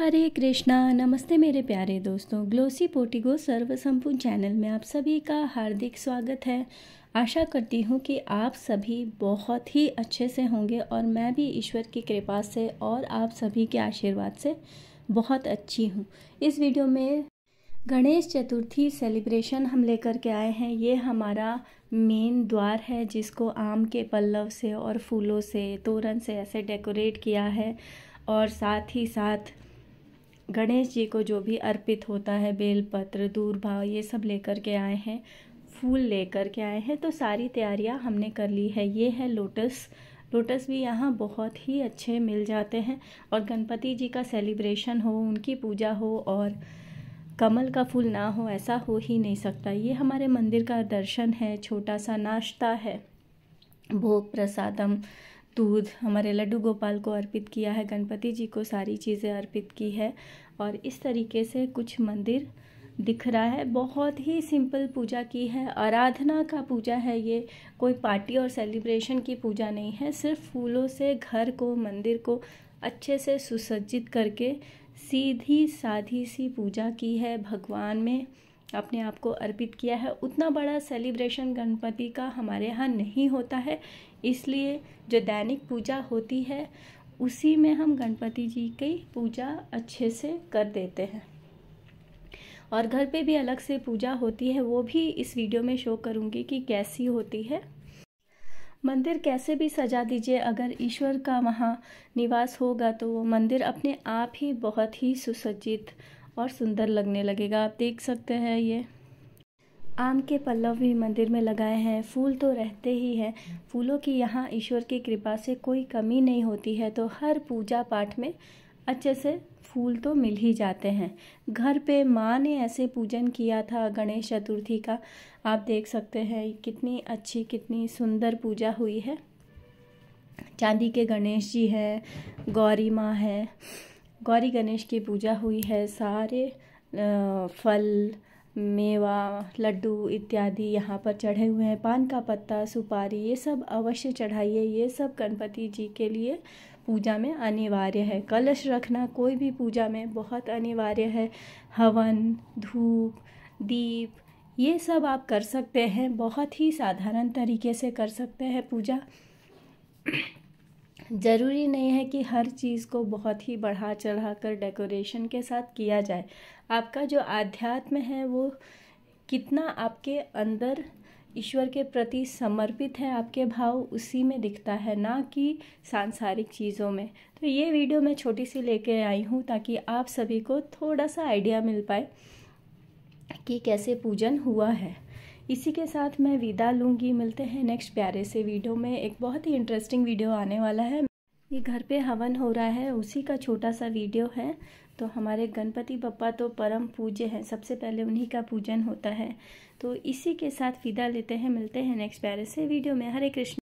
हरे कृष्णा नमस्ते मेरे प्यारे दोस्तों ग्लोसी पोटिगो सर्वसंपूर्ण चैनल में आप सभी का हार्दिक स्वागत है आशा करती हूँ कि आप सभी बहुत ही अच्छे से होंगे और मैं भी ईश्वर की कृपा से और आप सभी के आशीर्वाद से बहुत अच्छी हूँ इस वीडियो में गणेश चतुर्थी सेलिब्रेशन हम लेकर के आए हैं ये हमारा मेन द्वार है जिसको आम के पल्लव से और फूलों से तोरण से ऐसे डेकोरेट किया है और साथ ही साथ गणेश जी को जो भी अर्पित होता है बेलपत्र दूरभाव ये सब लेकर के आए हैं फूल लेकर के आए हैं तो सारी तैयारियां हमने कर ली है ये है लोटस लोटस भी यहाँ बहुत ही अच्छे मिल जाते हैं और गणपति जी का सेलिब्रेशन हो उनकी पूजा हो और कमल का फूल ना हो ऐसा हो ही नहीं सकता ये हमारे मंदिर का दर्शन है छोटा सा नाश्ता है भोग प्रसादम दूध हमारे लड्डू गोपाल को अर्पित किया है गणपति जी को सारी चीज़ें अर्पित की है और इस तरीके से कुछ मंदिर दिख रहा है बहुत ही सिंपल पूजा की है आराधना का पूजा है ये कोई पार्टी और सेलिब्रेशन की पूजा नहीं है सिर्फ फूलों से घर को मंदिर को अच्छे से सुसज्जित करके सीधी साधी सी पूजा की है भगवान में अपने आप को अर्पित किया है उतना बड़ा सेलिब्रेशन गणपति का हमारे यहाँ नहीं होता है इसलिए जो दैनिक पूजा होती है उसी में हम गणपति जी की पूजा अच्छे से कर देते हैं और घर पे भी अलग से पूजा होती है वो भी इस वीडियो में शो करूँगी कि कैसी होती है मंदिर कैसे भी सजा दीजिए अगर ईश्वर का वहाँ निवास होगा तो वो मंदिर अपने आप ही बहुत ही सुसज्जित और सुंदर लगने लगेगा आप देख सकते हैं ये आम के पल्लव भी मंदिर में लगाए हैं फूल तो रहते ही हैं फूलों की यहाँ ईश्वर की कृपा से कोई कमी नहीं होती है तो हर पूजा पाठ में अच्छे से फूल तो मिल ही जाते हैं घर पे माँ ने ऐसे पूजन किया था गणेश चतुर्थी का आप देख सकते हैं कितनी अच्छी कितनी सुंदर पूजा हुई है चांदी के गणेश जी हैं गौरी माँ है गौरी गणेश की पूजा हुई है सारे फल मेवा लड्डू इत्यादि यहाँ पर चढ़े हुए हैं पान का पत्ता सुपारी ये सब अवश्य चढ़ाइए ये सब गणपति जी के लिए पूजा में अनिवार्य है कलश रखना कोई भी पूजा में बहुत अनिवार्य है हवन धूप दीप ये सब आप कर सकते हैं बहुत ही साधारण तरीके से कर सकते हैं पूजा ज़रूरी नहीं है कि हर चीज़ को बहुत ही बढ़ा चढ़ा कर डेकोरेशन के साथ किया जाए आपका जो आध्यात्म है वो कितना आपके अंदर ईश्वर के प्रति समर्पित है आपके भाव उसी में दिखता है ना कि सांसारिक चीज़ों में तो ये वीडियो मैं छोटी सी लेके आई हूँ ताकि आप सभी को थोड़ा सा आइडिया मिल पाए कि कैसे पूजन हुआ है इसी के साथ मैं विदा लूँगी मिलते हैं नेक्स्ट प्यारे से वीडियो में एक बहुत ही इंटरेस्टिंग वीडियो आने वाला है ये घर पे हवन हो रहा है उसी का छोटा सा वीडियो है तो हमारे गणपति बप्पा तो परम पूज्य हैं सबसे पहले उन्हीं का पूजन होता है तो इसी के साथ विदा लेते हैं मिलते हैं नेक्स्ट प्यारे से वीडियो में हरे कृष्ण